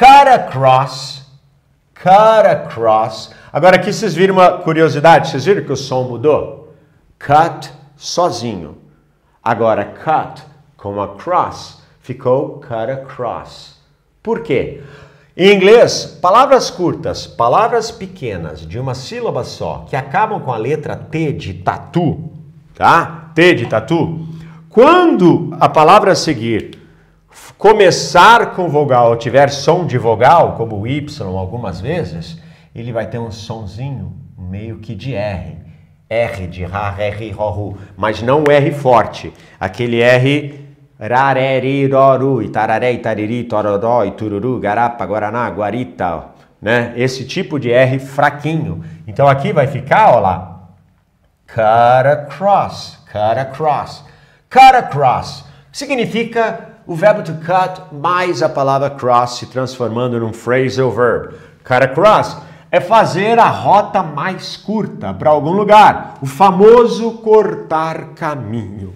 cut across, cut across. Agora aqui vocês viram uma curiosidade, vocês viram que o som mudou? Cut sozinho. Agora cut com across ficou cut across. Por quê? Em inglês, palavras curtas, palavras pequenas de uma sílaba só que acabam com a letra T de tatu, tá? T de tatu. Quando a palavra a seguir começar com vogal tiver som de vogal, como o Y algumas vezes, ele vai ter um sonzinho meio que de R. R de ra, R, ro, ru, mas não R forte. Aquele R roru, itararé, itariri, tororó, itururu, garapa, guaraná, guarita, né? Esse tipo de R fraquinho. Então aqui vai ficar, olha lá, cut across, cut across. Cut across significa o verbo to cut mais a palavra cross se transformando num phrasal verb. Cut across é fazer a rota mais curta para algum lugar, o famoso cortar caminho,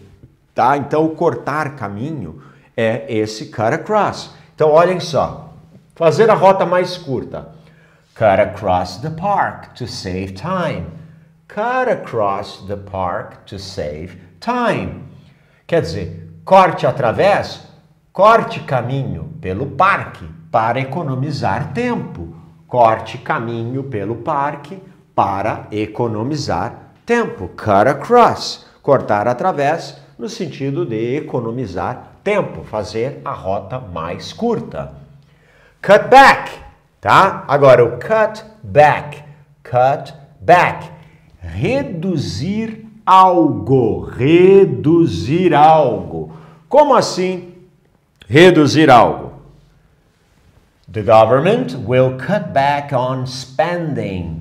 tá? Então, o cortar caminho é esse cut across. Então, olhem só, fazer a rota mais curta. Cut across the park to save time. Cut across the park to save time. Quer dizer, corte através Corte caminho pelo parque para economizar tempo. Corte caminho pelo parque para economizar tempo. Cut across, cortar através no sentido de economizar tempo, fazer a rota mais curta. Cut back, tá? Agora o cut back, cut back, reduzir algo, reduzir algo. Como assim? reduzir algo. The government will cut back on spending.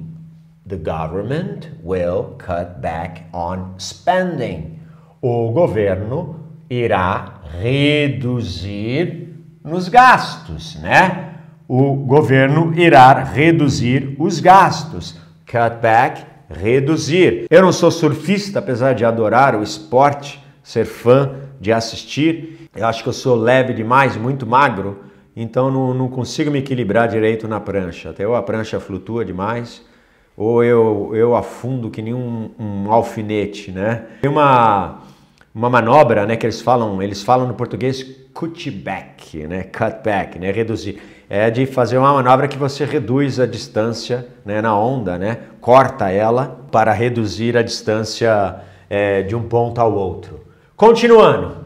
The government will cut back on spending. O governo irá reduzir nos gastos, né? O governo irá reduzir os gastos. Cut back, reduzir. Eu não sou surfista, apesar de adorar o esporte, ser fã de assistir. Eu acho que eu sou leve demais, muito magro, então não, não consigo me equilibrar direito na prancha. Até ou a prancha flutua demais, ou eu, eu afundo que nem um, um alfinete, né? Tem uma, uma manobra, né, que eles falam, eles falam no português cutback, né, cutback, né, reduzir. É de fazer uma manobra que você reduz a distância, né, na onda, né, corta ela para reduzir a distância é, de um ponto ao outro. Continuando.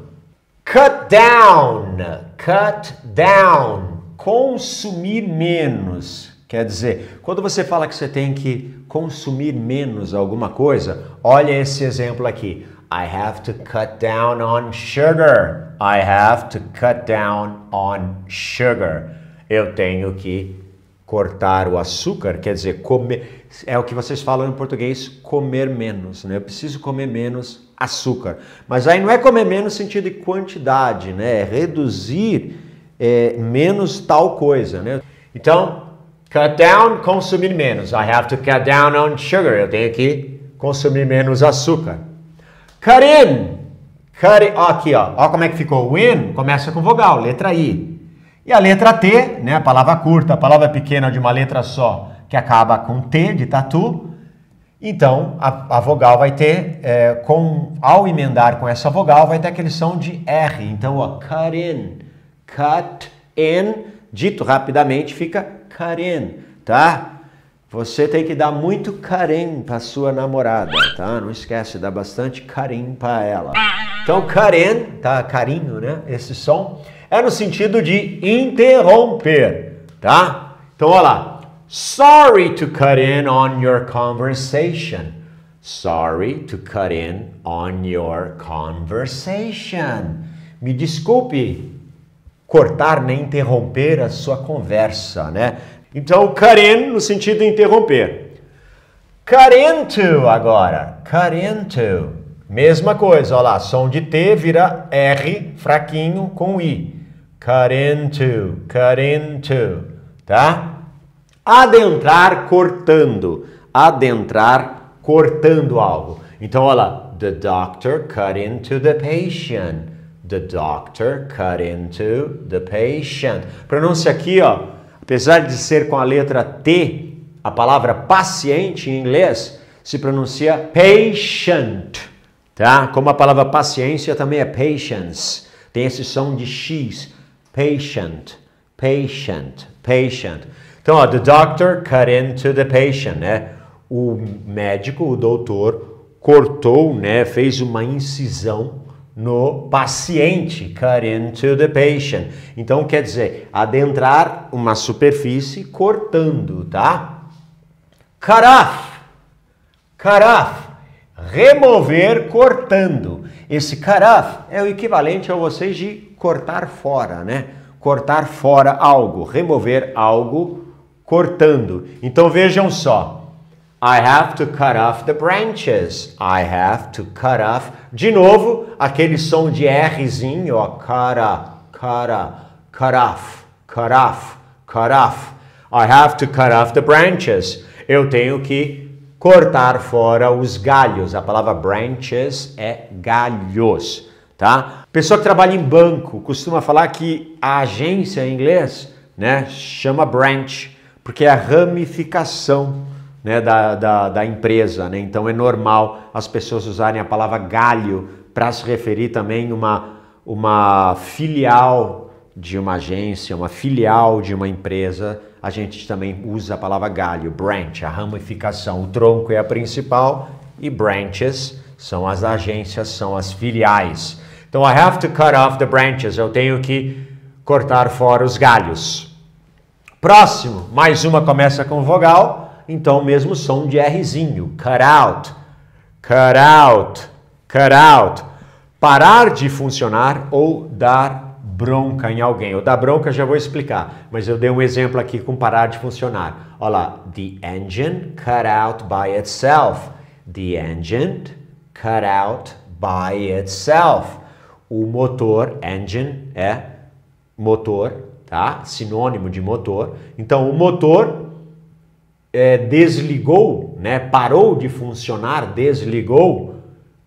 Cut down. Cut down. Consumir menos. Quer dizer, quando você fala que você tem que consumir menos alguma coisa, olha esse exemplo aqui. I have to cut down on sugar. I have to cut down on sugar. Eu tenho que cortar o açúcar, quer dizer, comer, é o que vocês falam em português, comer menos, né? Eu preciso comer menos açúcar. Mas aí não é comer menos no sentido de quantidade, né? É reduzir é, menos tal coisa, né? Então, cut down, consumir menos. I have to cut down on sugar. Eu tenho que consumir menos açúcar. Cut in. Cut in. Ó, aqui, ó. Ó como é que ficou. Win começa com vogal, letra I. E a letra T, né, a palavra curta, a palavra pequena de uma letra só, que acaba com T, de tatu, então a, a vogal vai ter, é, com, ao emendar com essa vogal, vai ter aquele som de R. Então, ó, Karen, cut in, dito rapidamente, fica Karen, tá? Você tem que dar muito carinho para sua namorada, tá? Não esquece, dá bastante carinho para ela. Então, Karen, tá? Carinho, né? Esse som é no sentido de interromper, tá? Então, olha lá. Sorry to cut in on your conversation. Sorry to cut in on your conversation. Me desculpe cortar nem interromper a sua conversa, né? Então, cut in no sentido de interromper. Cut into agora. Cut into. Mesma coisa, olha lá, som de T vira R fraquinho com I. Cut into, cut into, tá? Adentrar cortando, adentrar cortando algo. Então, olha lá. The doctor cut into the patient. The doctor cut into the patient. Pronúncia aqui, ó. Apesar de ser com a letra T, a palavra paciente em inglês se pronuncia patient, tá? Como a palavra paciência também é patience, tem esse som de X patient, patient, patient. Então, ó, the doctor cut into the patient, né? O médico, o doutor, cortou, né? Fez uma incisão no paciente, cut into the patient. Então quer dizer, adentrar uma superfície cortando, tá? Cut off, cut off, remover cortando. Esse cut off é o equivalente a vocês de cortar fora, né? Cortar fora algo, remover algo cortando. Então vejam só. I have to cut off the branches. I have to cut off. De novo, aquele som de Rzinho, ó. Cara, cara, cut off, cut off, cut off. I have to cut off the branches. Eu tenho que cortar fora os galhos. A palavra branches é galhos tá? Pessoa que trabalha em banco costuma falar que a agência em inglês, né, chama branch, porque é a ramificação né, da, da, da empresa, né? Então é normal as pessoas usarem a palavra galho para se referir também a uma, uma filial de uma agência, uma filial de uma empresa, a gente também usa a palavra galho, branch, a ramificação. O tronco é a principal e branches são as agências, são as filiais. Então, I have to cut off the branches. Eu tenho que cortar fora os galhos. Próximo, mais uma começa com vogal, então mesmo som de Rzinho. Cut out, cut out, cut out. Parar de funcionar ou dar bronca em alguém. O dar bronca já vou explicar, mas eu dei um exemplo aqui com parar de funcionar. Olha lá, the engine cut out by itself. The engine cut out by itself o motor, engine, é motor, tá? Sinônimo de motor. Então, o motor é, desligou, né? Parou de funcionar, desligou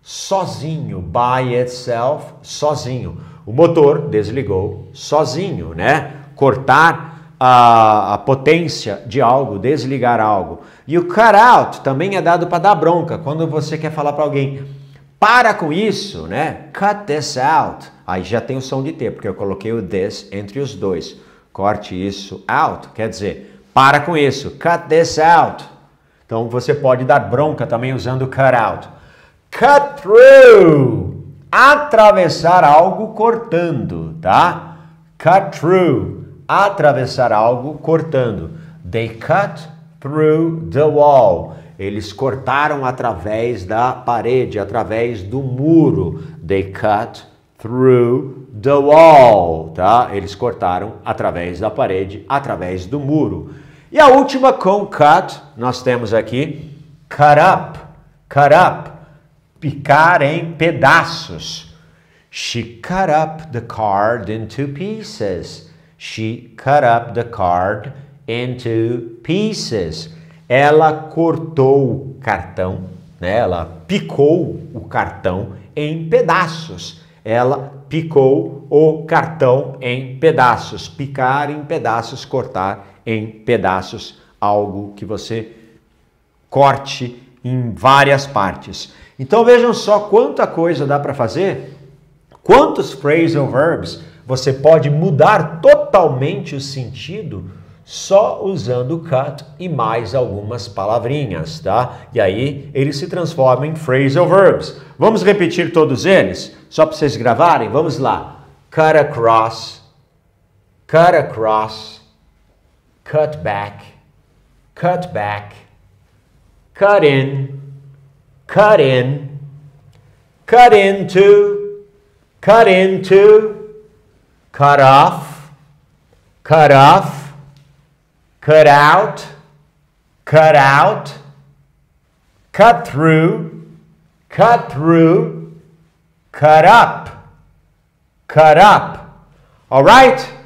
sozinho, by itself, sozinho. O motor desligou sozinho, né? Cortar a, a potência de algo, desligar algo. E o cut out também é dado para dar bronca. Quando você quer falar para alguém, para com isso, né? Cut this out. Aí já tem o som de T, porque eu coloquei o this entre os dois. Corte isso out, quer dizer, para com isso. Cut this out. Então você pode dar bronca também usando cut out. Cut through. Atravessar algo cortando, tá? Cut through. Atravessar algo cortando. They cut through the wall. Eles cortaram através da parede, através do muro. They cut through the wall, tá? Eles cortaram através da parede, através do muro. E a última com cut, nós temos aqui cut up, cut up, picar em pedaços. She cut up the card into pieces. She cut up the card into pieces ela cortou o cartão, né? ela picou o cartão em pedaços. Ela picou o cartão em pedaços. Picar em pedaços, cortar em pedaços, algo que você corte em várias partes. Então vejam só quanta coisa dá para fazer, quantos phrasal verbs você pode mudar totalmente o sentido só usando cut e mais algumas palavrinhas, tá? E aí eles se transformam em phrasal verbs. Vamos repetir todos eles, só para vocês gravarem? Vamos lá. Cut across, cut across, cut back, cut back, cut in, cut in, cut into, cut into, cut off, cut off, cut out, cut out, cut through, cut through, cut up, cut up. All right?